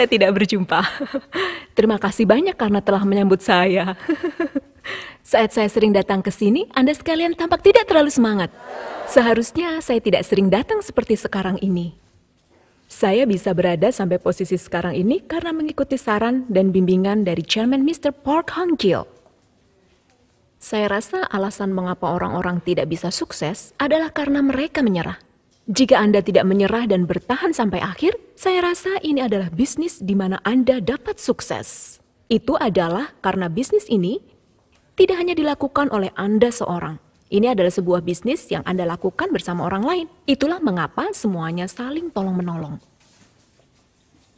kita tidak berjumpa. Terima kasih banyak karena telah menyambut saya. Saat saya sering datang ke sini, Anda sekalian tampak tidak terlalu semangat. Seharusnya saya tidak sering datang seperti sekarang ini. Saya bisa berada sampai posisi sekarang ini karena mengikuti saran dan bimbingan dari Chairman Mr. Park Hong Kil. Saya rasa alasan mengapa orang-orang tidak bisa sukses adalah karena mereka menyerah. Jika Anda tidak menyerah dan bertahan sampai akhir, saya rasa ini adalah bisnis di mana Anda dapat sukses. Itu adalah karena bisnis ini tidak hanya dilakukan oleh Anda seorang. Ini adalah sebuah bisnis yang Anda lakukan bersama orang lain. Itulah mengapa semuanya saling tolong-menolong.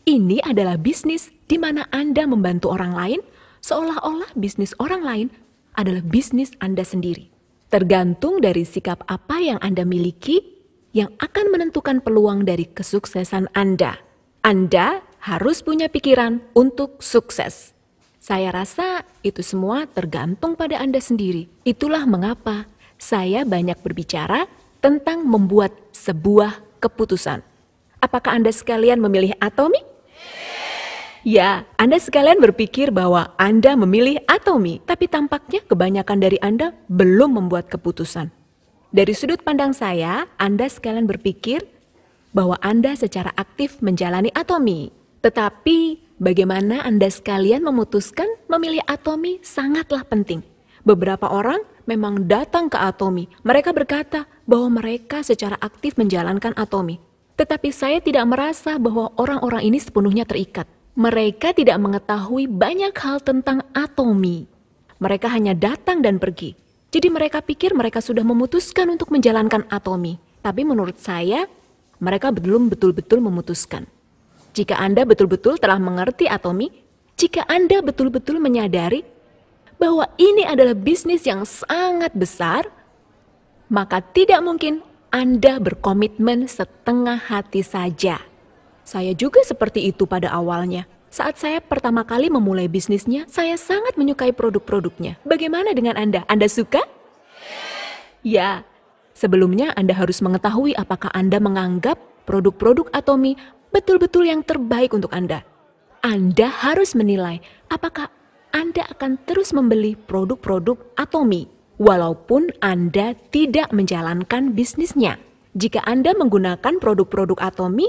Ini adalah bisnis di mana Anda membantu orang lain, seolah-olah bisnis orang lain adalah bisnis Anda sendiri. Tergantung dari sikap apa yang Anda miliki yang akan menentukan peluang dari kesuksesan Anda. Anda harus punya pikiran untuk sukses. Saya rasa itu semua tergantung pada Anda sendiri. Itulah mengapa saya banyak berbicara tentang membuat sebuah keputusan. Apakah Anda sekalian memilih Atomi? Ya, Anda sekalian berpikir bahwa Anda memilih Atomi, tapi tampaknya kebanyakan dari Anda belum membuat keputusan. Dari sudut pandang saya, Anda sekalian berpikir bahwa Anda secara aktif menjalani atomi. Tetapi bagaimana Anda sekalian memutuskan memilih atomi sangatlah penting. Beberapa orang memang datang ke atomi. Mereka berkata bahwa mereka secara aktif menjalankan atomi. Tetapi saya tidak merasa bahwa orang-orang ini sepenuhnya terikat. Mereka tidak mengetahui banyak hal tentang atomi. Mereka hanya datang dan pergi. Jadi mereka pikir mereka sudah memutuskan untuk menjalankan atomi. Tapi menurut saya, mereka belum betul-betul memutuskan. Jika Anda betul-betul telah mengerti atomi, jika Anda betul-betul menyadari bahwa ini adalah bisnis yang sangat besar, maka tidak mungkin Anda berkomitmen setengah hati saja. Saya juga seperti itu pada awalnya. Saat saya pertama kali memulai bisnisnya, saya sangat menyukai produk-produknya. Bagaimana dengan Anda? Anda suka? Ya. Sebelumnya Anda harus mengetahui apakah Anda menganggap produk-produk Atomi betul-betul yang terbaik untuk Anda. Anda harus menilai apakah Anda akan terus membeli produk-produk Atomi walaupun Anda tidak menjalankan bisnisnya. Jika Anda menggunakan produk-produk Atomi,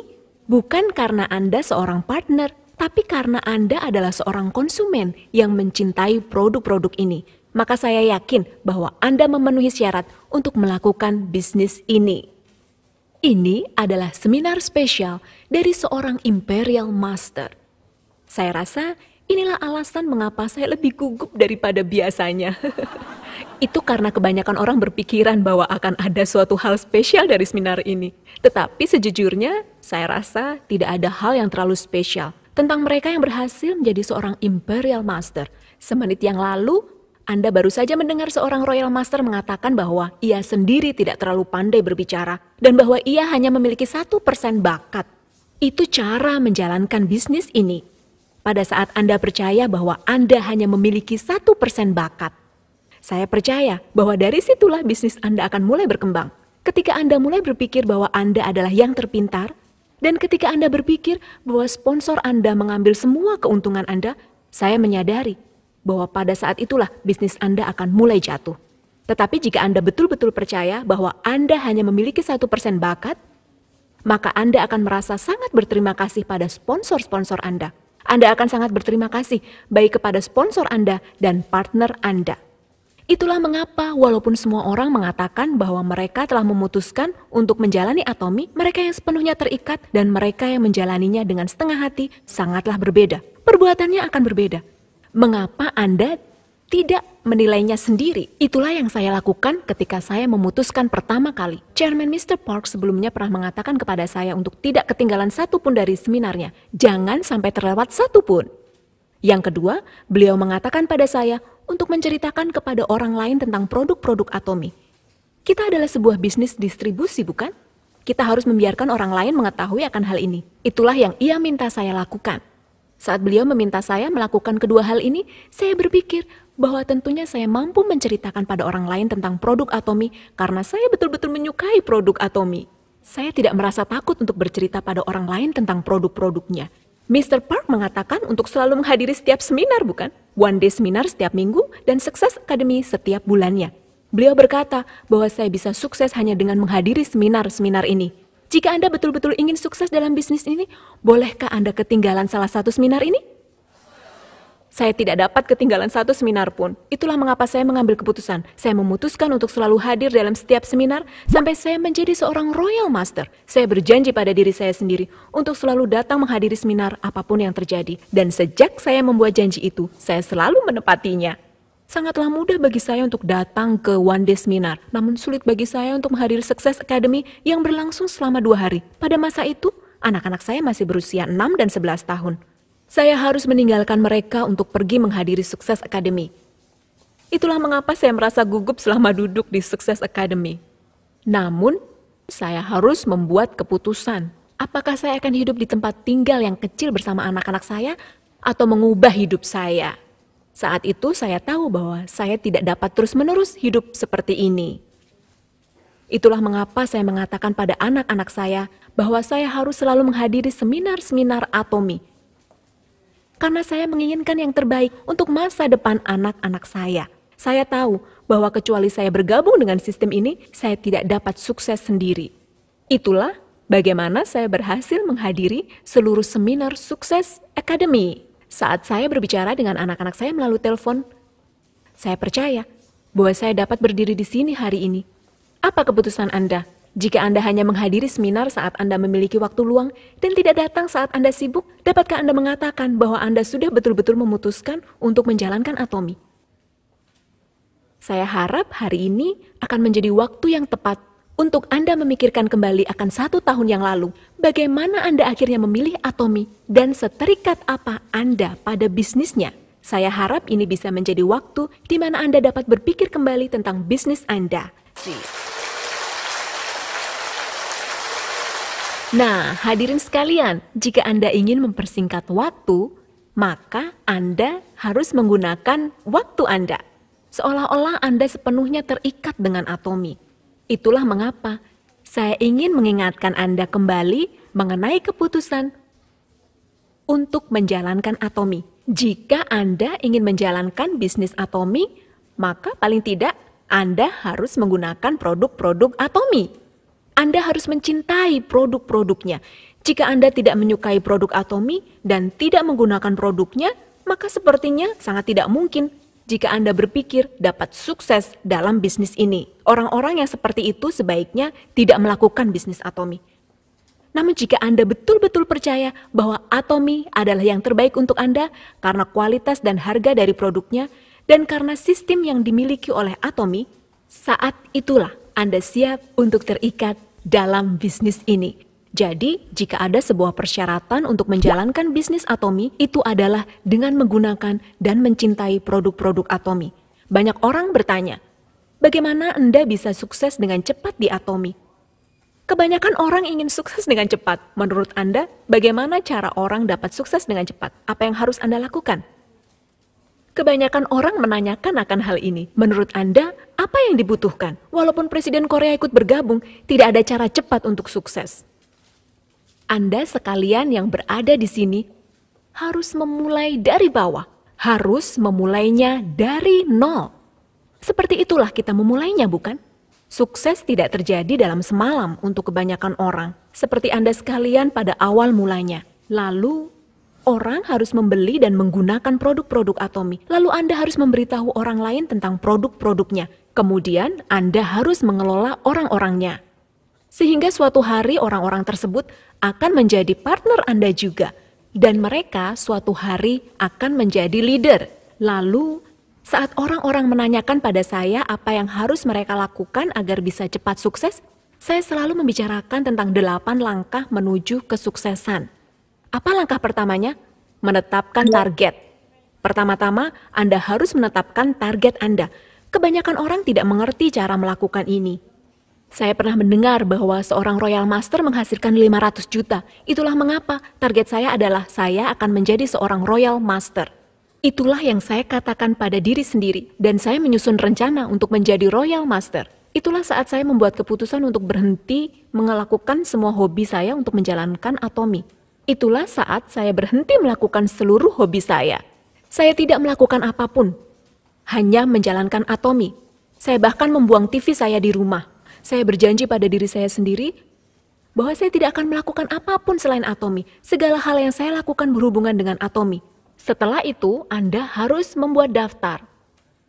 bukan karena Anda seorang partner, tapi karena Anda adalah seorang konsumen yang mencintai produk-produk ini, maka saya yakin bahwa Anda memenuhi syarat untuk melakukan bisnis ini. Ini adalah seminar spesial dari seorang Imperial Master. Saya rasa inilah alasan mengapa saya lebih gugup daripada biasanya. Itu karena kebanyakan orang berpikiran bahwa akan ada suatu hal spesial dari seminar ini. Tetapi sejujurnya, saya rasa tidak ada hal yang terlalu spesial tentang mereka yang berhasil menjadi seorang Imperial Master. Semenit yang lalu, Anda baru saja mendengar seorang Royal Master mengatakan bahwa ia sendiri tidak terlalu pandai berbicara dan bahwa ia hanya memiliki satu persen bakat. Itu cara menjalankan bisnis ini. Pada saat Anda percaya bahwa Anda hanya memiliki satu persen bakat, saya percaya bahwa dari situlah bisnis Anda akan mulai berkembang. Ketika Anda mulai berpikir bahwa Anda adalah yang terpintar, dan ketika Anda berpikir bahwa sponsor Anda mengambil semua keuntungan Anda, saya menyadari bahwa pada saat itulah bisnis Anda akan mulai jatuh. Tetapi jika Anda betul-betul percaya bahwa Anda hanya memiliki satu persen bakat, maka Anda akan merasa sangat berterima kasih pada sponsor-sponsor Anda. Anda akan sangat berterima kasih baik kepada sponsor Anda dan partner Anda. Itulah mengapa walaupun semua orang mengatakan bahwa mereka telah memutuskan untuk menjalani atomi, mereka yang sepenuhnya terikat dan mereka yang menjalaninya dengan setengah hati sangatlah berbeda. Perbuatannya akan berbeda. Mengapa Anda tidak menilainya sendiri. Itulah yang saya lakukan ketika saya memutuskan pertama kali. Chairman Mr. Park sebelumnya pernah mengatakan kepada saya untuk tidak ketinggalan satu pun dari seminarnya. Jangan sampai terlewat satu pun. Yang kedua, beliau mengatakan pada saya untuk menceritakan kepada orang lain tentang produk-produk Atomi. Kita adalah sebuah bisnis distribusi, bukan? Kita harus membiarkan orang lain mengetahui akan hal ini. Itulah yang ia minta saya lakukan. Saat beliau meminta saya melakukan kedua hal ini, saya berpikir bahwa tentunya saya mampu menceritakan pada orang lain tentang produk Atomi karena saya betul-betul menyukai produk Atomi. Saya tidak merasa takut untuk bercerita pada orang lain tentang produk-produknya Mr. Park mengatakan untuk selalu menghadiri setiap seminar, bukan? One day seminar setiap minggu dan sukses akademi setiap bulannya. Beliau berkata bahwa saya bisa sukses hanya dengan menghadiri seminar-seminar ini. Jika Anda betul-betul ingin sukses dalam bisnis ini, bolehkah Anda ketinggalan salah satu seminar ini? Saya tidak dapat ketinggalan satu seminar pun. Itulah mengapa saya mengambil keputusan. Saya memutuskan untuk selalu hadir dalam setiap seminar sampai saya menjadi seorang Royal Master. Saya berjanji pada diri saya sendiri untuk selalu datang menghadiri seminar apapun yang terjadi. Dan sejak saya membuat janji itu, saya selalu menepatinya. Sangatlah mudah bagi saya untuk datang ke One Day Seminar, namun sulit bagi saya untuk menghadiri Success Academy yang berlangsung selama dua hari. Pada masa itu, anak-anak saya masih berusia 6 dan 11 tahun. Saya harus meninggalkan mereka untuk pergi menghadiri sukses akademi. Itulah mengapa saya merasa gugup selama duduk di sukses akademi. Namun, saya harus membuat keputusan. Apakah saya akan hidup di tempat tinggal yang kecil bersama anak-anak saya atau mengubah hidup saya? Saat itu saya tahu bahwa saya tidak dapat terus-menerus hidup seperti ini. Itulah mengapa saya mengatakan pada anak-anak saya bahwa saya harus selalu menghadiri seminar-seminar atomi karena saya menginginkan yang terbaik untuk masa depan anak-anak saya. Saya tahu bahwa kecuali saya bergabung dengan sistem ini, saya tidak dapat sukses sendiri. Itulah bagaimana saya berhasil menghadiri seluruh seminar sukses academy. Saat saya berbicara dengan anak-anak saya melalui telepon, saya percaya bahwa saya dapat berdiri di sini hari ini. Apa keputusan Anda? Jika Anda hanya menghadiri seminar saat Anda memiliki waktu luang dan tidak datang saat Anda sibuk, dapatkah Anda mengatakan bahwa Anda sudah betul-betul memutuskan untuk menjalankan atomi? Saya harap hari ini akan menjadi waktu yang tepat untuk Anda memikirkan kembali akan satu tahun yang lalu, bagaimana Anda akhirnya memilih Atomi dan seterikat apa Anda pada bisnisnya. Saya harap ini bisa menjadi waktu di mana Anda dapat berpikir kembali tentang bisnis Anda. See. Nah, hadirin sekalian, jika Anda ingin mempersingkat waktu, maka Anda harus menggunakan waktu Anda. Seolah-olah Anda sepenuhnya terikat dengan atomi. Itulah mengapa saya ingin mengingatkan Anda kembali mengenai keputusan untuk menjalankan atomi. Jika Anda ingin menjalankan bisnis atomi, maka paling tidak Anda harus menggunakan produk-produk atomi. Anda harus mencintai produk-produknya. Jika Anda tidak menyukai produk Atomi dan tidak menggunakan produknya, maka sepertinya sangat tidak mungkin jika Anda berpikir dapat sukses dalam bisnis ini. Orang-orang yang seperti itu sebaiknya tidak melakukan bisnis Atomi. Namun jika Anda betul-betul percaya bahwa Atomi adalah yang terbaik untuk Anda karena kualitas dan harga dari produknya dan karena sistem yang dimiliki oleh Atomi, saat itulah anda siap untuk terikat dalam bisnis ini. Jadi, jika ada sebuah persyaratan untuk menjalankan bisnis Atomi, itu adalah dengan menggunakan dan mencintai produk-produk Atomi. Banyak orang bertanya, bagaimana Anda bisa sukses dengan cepat di Atomi? Kebanyakan orang ingin sukses dengan cepat. Menurut Anda, bagaimana cara orang dapat sukses dengan cepat? Apa yang harus Anda lakukan? Kebanyakan orang menanyakan akan hal ini. Menurut Anda, apa yang dibutuhkan? Walaupun Presiden Korea ikut bergabung, tidak ada cara cepat untuk sukses. Anda sekalian yang berada di sini harus memulai dari bawah, harus memulainya dari nol. Seperti itulah kita memulainya, bukan? Sukses tidak terjadi dalam semalam untuk kebanyakan orang, seperti Anda sekalian pada awal mulanya. Lalu Orang harus membeli dan menggunakan produk-produk Atomi. Lalu Anda harus memberitahu orang lain tentang produk-produknya. Kemudian Anda harus mengelola orang-orangnya. Sehingga suatu hari orang-orang tersebut akan menjadi partner Anda juga. Dan mereka suatu hari akan menjadi leader. Lalu saat orang-orang menanyakan pada saya apa yang harus mereka lakukan agar bisa cepat sukses, saya selalu membicarakan tentang delapan langkah menuju kesuksesan. Apa langkah pertamanya? Menetapkan iya. target. Pertama-tama, Anda harus menetapkan target Anda. Kebanyakan orang tidak mengerti cara melakukan ini. Saya pernah mendengar bahwa seorang Royal Master menghasilkan 500 juta. Itulah mengapa target saya adalah saya akan menjadi seorang Royal Master. Itulah yang saya katakan pada diri sendiri dan saya menyusun rencana untuk menjadi Royal Master. Itulah saat saya membuat keputusan untuk berhenti mengelakukan semua hobi saya untuk menjalankan Atomi. Itulah saat saya berhenti melakukan seluruh hobi saya. Saya tidak melakukan apapun, hanya menjalankan atomi. Saya bahkan membuang TV saya di rumah. Saya berjanji pada diri saya sendiri bahwa saya tidak akan melakukan apapun selain atomi. Segala hal yang saya lakukan berhubungan dengan atomi. Setelah itu, Anda harus membuat daftar.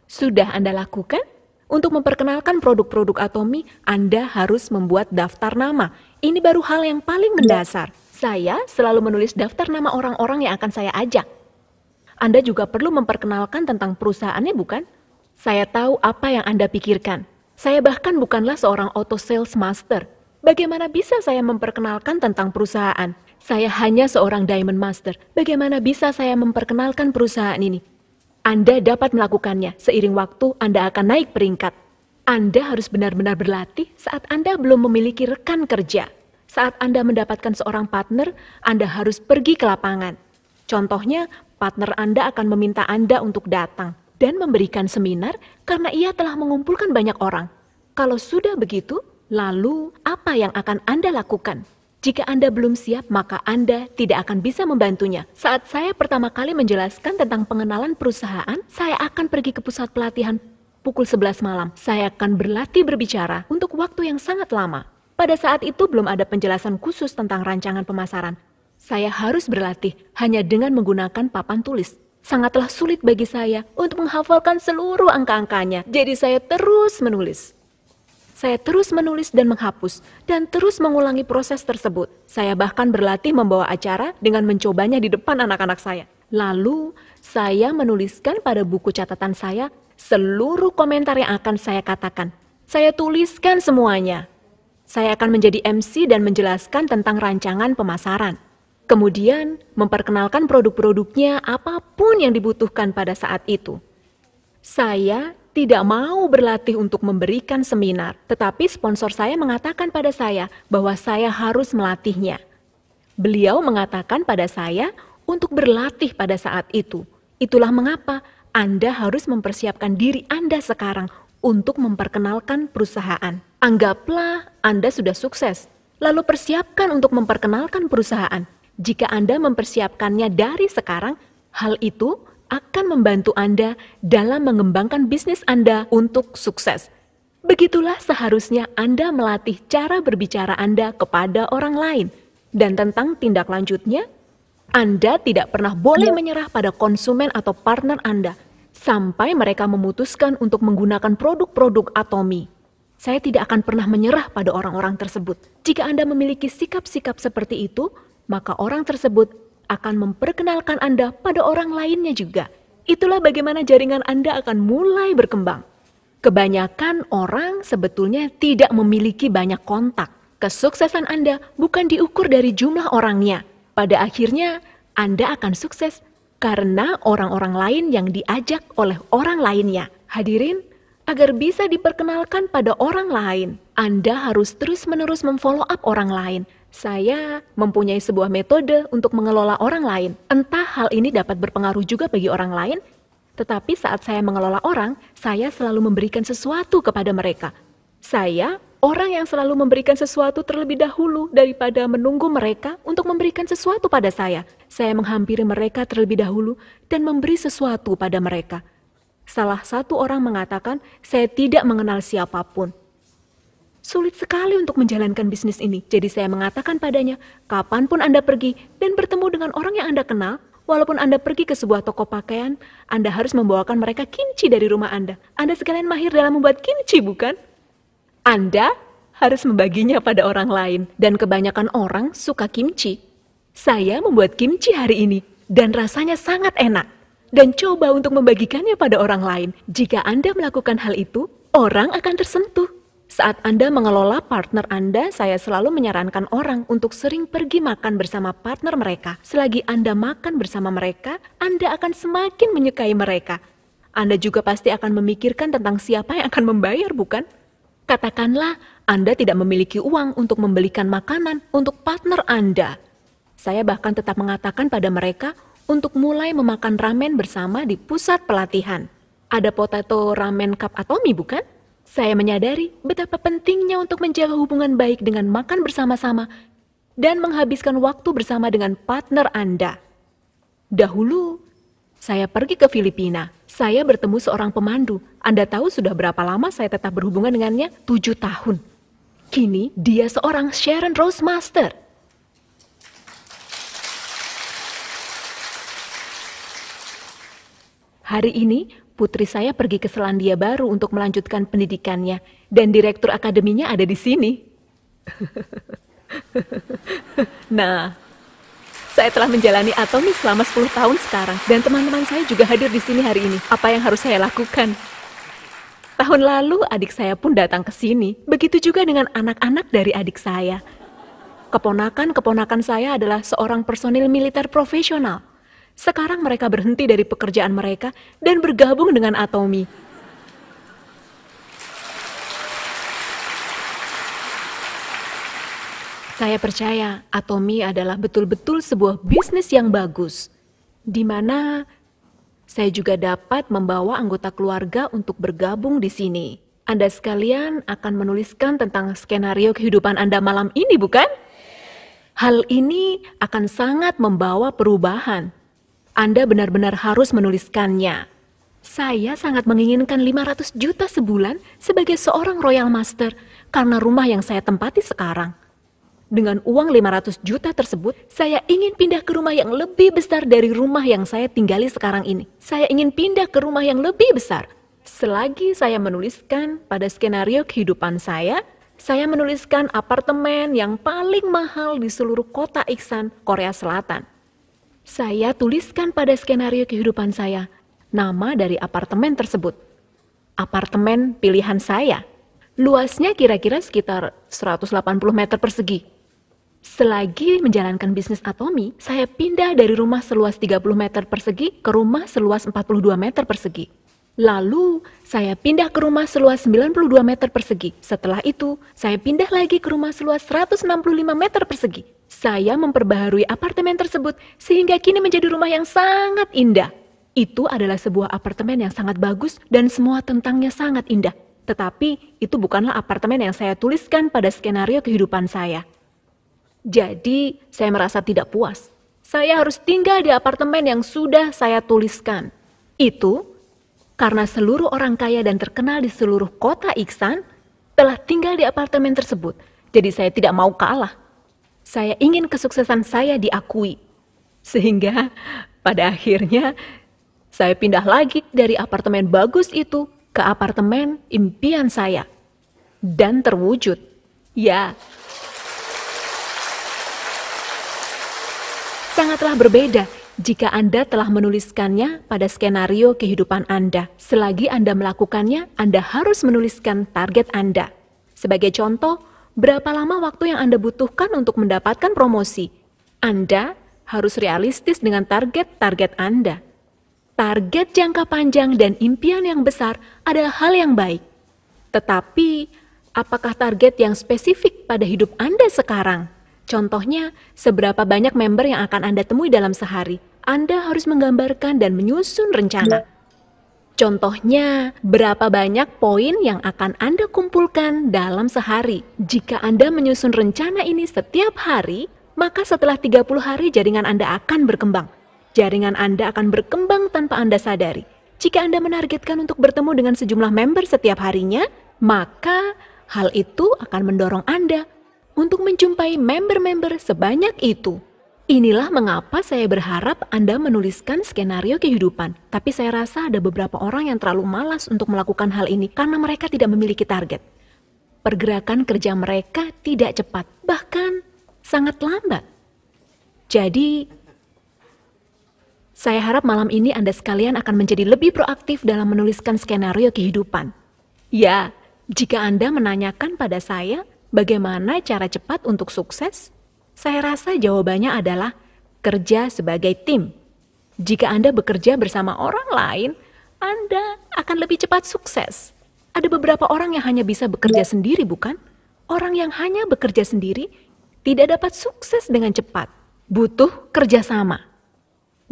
Sudah Anda lakukan? Untuk memperkenalkan produk-produk Atomi, Anda harus membuat daftar nama. Ini baru hal yang paling mendasar. Saya selalu menulis daftar nama orang-orang yang akan saya ajak. Anda juga perlu memperkenalkan tentang perusahaannya, bukan? Saya tahu apa yang Anda pikirkan. Saya bahkan bukanlah seorang auto sales master. Bagaimana bisa saya memperkenalkan tentang perusahaan? Saya hanya seorang diamond master. Bagaimana bisa saya memperkenalkan perusahaan ini? Anda dapat melakukannya. Seiring waktu, Anda akan naik peringkat. Anda harus benar-benar berlatih saat Anda belum memiliki rekan kerja saat Anda mendapatkan seorang partner, Anda harus pergi ke lapangan. Contohnya, partner Anda akan meminta Anda untuk datang dan memberikan seminar karena ia telah mengumpulkan banyak orang. Kalau sudah begitu, lalu apa yang akan Anda lakukan? Jika Anda belum siap, maka Anda tidak akan bisa membantunya. Saat saya pertama kali menjelaskan tentang pengenalan perusahaan, saya akan pergi ke pusat pelatihan pukul 11 malam. Saya akan berlatih berbicara untuk waktu yang sangat lama. Pada saat itu belum ada penjelasan khusus tentang rancangan pemasaran. Saya harus berlatih hanya dengan menggunakan papan tulis. Sangatlah sulit bagi saya untuk menghafalkan seluruh angka-angkanya. Jadi saya terus menulis. Saya terus menulis dan menghapus, dan terus mengulangi proses tersebut. Saya bahkan berlatih membawa acara dengan mencobanya di depan anak-anak saya. Lalu, saya menuliskan pada buku catatan saya seluruh komentar yang akan saya katakan. Saya tuliskan semuanya. Saya akan menjadi MC dan menjelaskan tentang rancangan pemasaran. Kemudian, memperkenalkan produk-produknya apapun yang dibutuhkan pada saat itu. Saya tidak mau berlatih untuk memberikan seminar, tetapi sponsor saya mengatakan pada saya bahwa saya harus melatihnya. Beliau mengatakan pada saya untuk berlatih pada saat itu. Itulah mengapa Anda harus mempersiapkan diri Anda sekarang untuk memperkenalkan perusahaan. Anggaplah Anda sudah sukses, lalu persiapkan untuk memperkenalkan perusahaan. Jika Anda mempersiapkannya dari sekarang, hal itu akan membantu Anda dalam mengembangkan bisnis Anda untuk sukses. Begitulah seharusnya Anda melatih cara berbicara Anda kepada orang lain. Dan tentang tindak lanjutnya, Anda tidak pernah boleh ya. menyerah pada konsumen atau partner Anda sampai mereka memutuskan untuk menggunakan produk-produk atomi. Saya tidak akan pernah menyerah pada orang-orang tersebut. Jika Anda memiliki sikap-sikap seperti itu, maka orang tersebut akan memperkenalkan Anda pada orang lainnya juga. Itulah bagaimana jaringan Anda akan mulai berkembang. Kebanyakan orang sebetulnya tidak memiliki banyak kontak. Kesuksesan Anda bukan diukur dari jumlah orangnya. Pada akhirnya, Anda akan sukses karena orang-orang lain yang diajak oleh orang lainnya. Hadirin, agar bisa diperkenalkan pada orang lain, Anda harus terus-menerus memfollow up orang lain. Saya mempunyai sebuah metode untuk mengelola orang lain. Entah hal ini dapat berpengaruh juga bagi orang lain, tetapi saat saya mengelola orang, saya selalu memberikan sesuatu kepada mereka. Saya orang yang selalu memberikan sesuatu terlebih dahulu daripada menunggu mereka untuk memberikan sesuatu pada saya. Saya menghampiri mereka terlebih dahulu dan memberi sesuatu pada mereka. Salah satu orang mengatakan, "Saya tidak mengenal siapapun." Sulit sekali untuk menjalankan bisnis ini, jadi saya mengatakan padanya, "Kapanpun Anda pergi dan bertemu dengan orang yang Anda kenal, walaupun Anda pergi ke sebuah toko pakaian, Anda harus membawakan mereka kimchi dari rumah Anda. Anda sekalian mahir dalam membuat kimchi, bukan?" Anda harus membaginya pada orang lain, dan kebanyakan orang suka kimchi. Saya membuat kimchi hari ini, dan rasanya sangat enak. Dan coba untuk membagikannya pada orang lain. Jika Anda melakukan hal itu, orang akan tersentuh. Saat Anda mengelola partner Anda, saya selalu menyarankan orang untuk sering pergi makan bersama partner mereka. Selagi Anda makan bersama mereka, Anda akan semakin menyukai mereka. Anda juga pasti akan memikirkan tentang siapa yang akan membayar, bukan? Katakanlah Anda tidak memiliki uang untuk membelikan makanan untuk partner Anda. Saya bahkan tetap mengatakan pada mereka untuk mulai memakan ramen bersama di pusat pelatihan. Ada potato ramen cup atomi bukan? Saya menyadari betapa pentingnya untuk menjaga hubungan baik dengan makan bersama-sama dan menghabiskan waktu bersama dengan partner Anda. Dahulu, saya pergi ke Filipina. Saya bertemu seorang pemandu. Anda tahu sudah berapa lama saya tetap berhubungan dengannya? Tujuh tahun. Kini dia seorang Sharon Rose Master. Hari ini, putri saya pergi ke Selandia Baru untuk melanjutkan pendidikannya. Dan direktur akademinya ada di sini. nah, saya telah menjalani Atomi selama 10 tahun sekarang, dan teman-teman saya juga hadir di sini hari ini. Apa yang harus saya lakukan? Tahun lalu adik saya pun datang ke sini, begitu juga dengan anak-anak dari adik saya. Keponakan-keponakan saya adalah seorang personil militer profesional. Sekarang mereka berhenti dari pekerjaan mereka dan bergabung dengan Atomi. Saya percaya Atomi adalah betul-betul sebuah bisnis yang bagus, di mana saya juga dapat membawa anggota keluarga untuk bergabung di sini. Anda sekalian akan menuliskan tentang skenario kehidupan Anda malam ini, bukan? Hal ini akan sangat membawa perubahan. Anda benar-benar harus menuliskannya. Saya sangat menginginkan 500 juta sebulan sebagai seorang Royal Master karena rumah yang saya tempati sekarang dengan uang 500 juta tersebut, saya ingin pindah ke rumah yang lebih besar dari rumah yang saya tinggali sekarang ini. Saya ingin pindah ke rumah yang lebih besar. Selagi saya menuliskan pada skenario kehidupan saya, saya menuliskan apartemen yang paling mahal di seluruh kota Iksan, Korea Selatan. Saya tuliskan pada skenario kehidupan saya nama dari apartemen tersebut. Apartemen pilihan saya. Luasnya kira-kira sekitar 180 meter persegi Selagi menjalankan bisnis Atomi, saya pindah dari rumah seluas 30 meter persegi ke rumah seluas 42 meter persegi. Lalu, saya pindah ke rumah seluas 92 meter persegi. Setelah itu, saya pindah lagi ke rumah seluas 165 meter persegi. Saya memperbaharui apartemen tersebut sehingga kini menjadi rumah yang sangat indah. Itu adalah sebuah apartemen yang sangat bagus dan semua tentangnya sangat indah. Tetapi, itu bukanlah apartemen yang saya tuliskan pada skenario kehidupan saya. Jadi, saya merasa tidak puas. Saya harus tinggal di apartemen yang sudah saya tuliskan. Itu karena seluruh orang kaya dan terkenal di seluruh kota Iksan telah tinggal di apartemen tersebut. Jadi saya tidak mau kalah. Saya ingin kesuksesan saya diakui. Sehingga pada akhirnya saya pindah lagi dari apartemen bagus itu ke apartemen impian saya. Dan terwujud. Ya, sangatlah berbeda jika Anda telah menuliskannya pada skenario kehidupan Anda. Selagi Anda melakukannya, Anda harus menuliskan target Anda. Sebagai contoh, berapa lama waktu yang Anda butuhkan untuk mendapatkan promosi? Anda harus realistis dengan target-target Anda. Target jangka panjang dan impian yang besar adalah hal yang baik. Tetapi, apakah target yang spesifik pada hidup Anda sekarang? Contohnya, seberapa banyak member yang akan Anda temui dalam sehari. Anda harus menggambarkan dan menyusun rencana. Contohnya, berapa banyak poin yang akan Anda kumpulkan dalam sehari. Jika Anda menyusun rencana ini setiap hari, maka setelah 30 hari jaringan Anda akan berkembang. Jaringan Anda akan berkembang tanpa Anda sadari. Jika Anda menargetkan untuk bertemu dengan sejumlah member setiap harinya, maka hal itu akan mendorong Anda untuk menjumpai member-member sebanyak itu. Inilah mengapa saya berharap Anda menuliskan skenario kehidupan, tapi saya rasa ada beberapa orang yang terlalu malas untuk melakukan hal ini karena mereka tidak memiliki target. Pergerakan kerja mereka tidak cepat, bahkan sangat lambat. Jadi, saya harap malam ini Anda sekalian akan menjadi lebih proaktif dalam menuliskan skenario kehidupan. Ya, jika Anda menanyakan pada saya, bagaimana cara cepat untuk sukses? Saya rasa jawabannya adalah kerja sebagai tim. Jika Anda bekerja bersama orang lain, Anda akan lebih cepat sukses. Ada beberapa orang yang hanya bisa bekerja sendiri, bukan? Orang yang hanya bekerja sendiri tidak dapat sukses dengan cepat. Butuh kerjasama.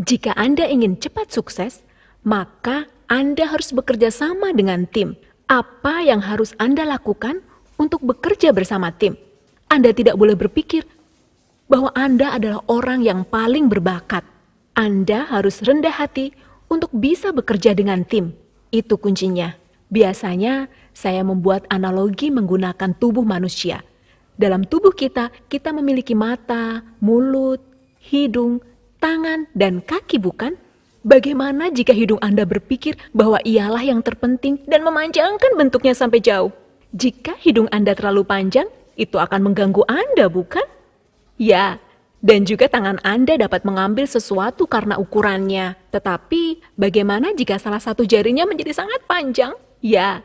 Jika Anda ingin cepat sukses, maka Anda harus bekerja sama dengan tim. Apa yang harus Anda lakukan untuk bekerja bersama tim. Anda tidak boleh berpikir bahwa Anda adalah orang yang paling berbakat. Anda harus rendah hati untuk bisa bekerja dengan tim. Itu kuncinya. Biasanya saya membuat analogi menggunakan tubuh manusia. Dalam tubuh kita, kita memiliki mata, mulut, hidung, tangan, dan kaki, bukan? Bagaimana jika hidung Anda berpikir bahwa ialah yang terpenting dan memanjangkan bentuknya sampai jauh? Jika hidung Anda terlalu panjang, itu akan mengganggu Anda, bukan? Ya, dan juga tangan Anda dapat mengambil sesuatu karena ukurannya. Tetapi, bagaimana jika salah satu jarinya menjadi sangat panjang? Ya,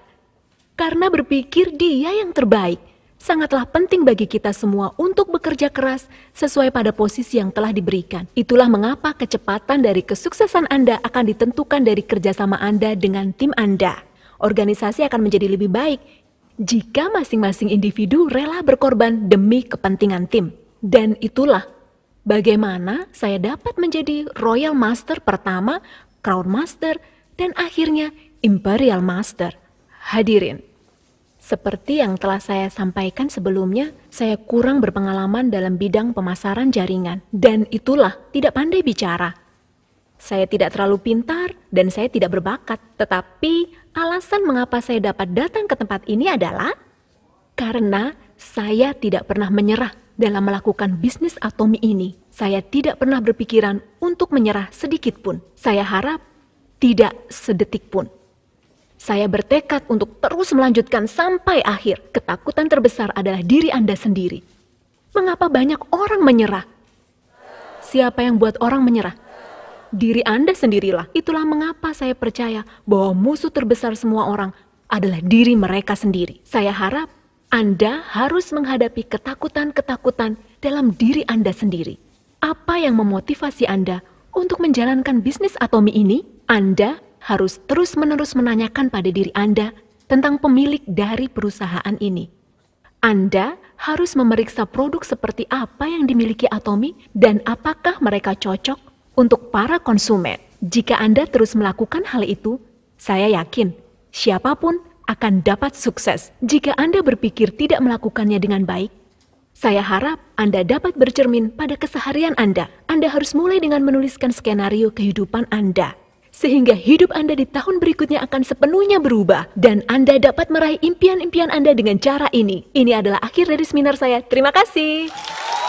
karena berpikir dia yang terbaik. Sangatlah penting bagi kita semua untuk bekerja keras sesuai pada posisi yang telah diberikan. Itulah mengapa kecepatan dari kesuksesan Anda akan ditentukan dari kerjasama Anda dengan tim Anda. Organisasi akan menjadi lebih baik jika masing-masing individu rela berkorban demi kepentingan tim. Dan itulah bagaimana saya dapat menjadi Royal Master pertama, Crown Master, dan akhirnya Imperial Master. Hadirin, seperti yang telah saya sampaikan sebelumnya, saya kurang berpengalaman dalam bidang pemasaran jaringan, dan itulah tidak pandai bicara. Saya tidak terlalu pintar dan saya tidak berbakat, tetapi alasan mengapa saya dapat datang ke tempat ini adalah karena saya tidak pernah menyerah dalam melakukan bisnis atomi ini. Saya tidak pernah berpikiran untuk menyerah sedikit pun. Saya harap tidak sedetik pun. Saya bertekad untuk terus melanjutkan sampai akhir. Ketakutan terbesar adalah diri Anda sendiri. Mengapa banyak orang menyerah? Siapa yang buat orang menyerah? diri Anda sendirilah. Itulah mengapa saya percaya bahwa musuh terbesar semua orang adalah diri mereka sendiri. Saya harap Anda harus menghadapi ketakutan-ketakutan dalam diri Anda sendiri. Apa yang memotivasi Anda untuk menjalankan bisnis Atomi ini? Anda harus terus-menerus menanyakan pada diri Anda tentang pemilik dari perusahaan ini. Anda harus memeriksa produk seperti apa yang dimiliki Atomi dan apakah mereka cocok untuk para konsumen, jika Anda terus melakukan hal itu, saya yakin siapapun akan dapat sukses. Jika Anda berpikir tidak melakukannya dengan baik, saya harap Anda dapat bercermin pada keseharian Anda. Anda harus mulai dengan menuliskan skenario kehidupan Anda, sehingga hidup Anda di tahun berikutnya akan sepenuhnya berubah, dan Anda dapat meraih impian-impian Anda dengan cara ini. Ini adalah akhir dari seminar saya. Terima kasih.